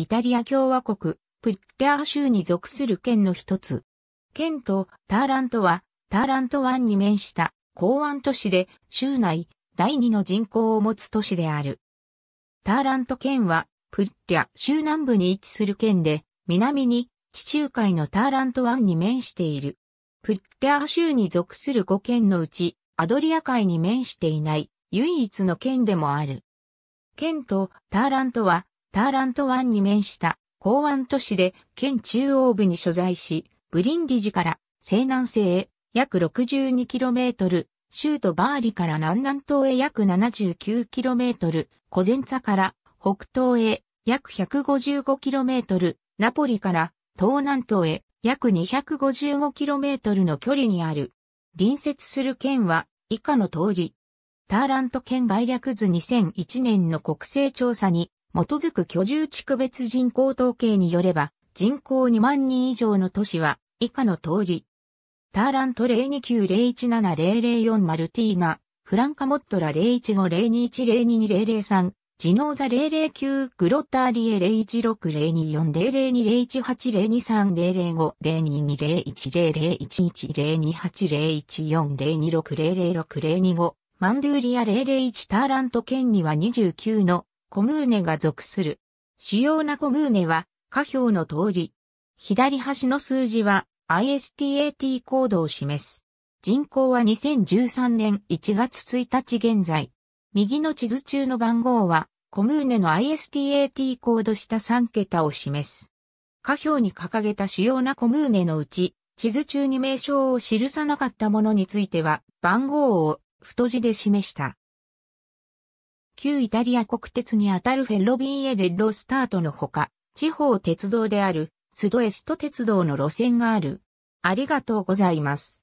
イタリア共和国、プッリャー州に属する県の一つ。県とターラントは、ターラント湾に面した港湾都市で、州内第二の人口を持つ都市である。ターラント県は、プッリャ州南部に位置する県で、南に地中海のターラント湾に面している。プッリア州に属する5県のうち、アドリア海に面していない唯一の県でもある。県とターラントはターラント湾に面した港湾都市で県中央部に所在し、ブリンディジから西南西へ約 62km、州都バーリから南南東へ約 79km、コゼンツァから北東へ約 155km、ナポリから東南東へ約 255km の距離にある。隣接する県は以下の通り。ターラント県概略図2001年の国勢調査に基づく居住地区別人口統計によれば、人口2万人以上の都市は、以下の通り。ターラント029017004マルティーナ、フランカモットラ0 1 5 0 2 1 0 2 2 0 0 3ジノーザ009グロッターリエ01602080230022002010011028028024016026マンドゥーリア001ターラント県には29のコムーネが属する。主要なコムーネは、下表の通り。左端の数字は ISTAT コードを示す。人口は2013年1月1日現在。右の地図中の番号は、コムーネの ISTAT コード下3桁を示す。下表に掲げた主要なコムーネのうち、地図中に名称を記さなかったものについては、番号を太字で示した。旧イタリア国鉄にあたるフェロビーエデロスタートのほか、地方鉄道である、スドエスト鉄道の路線がある。ありがとうございます。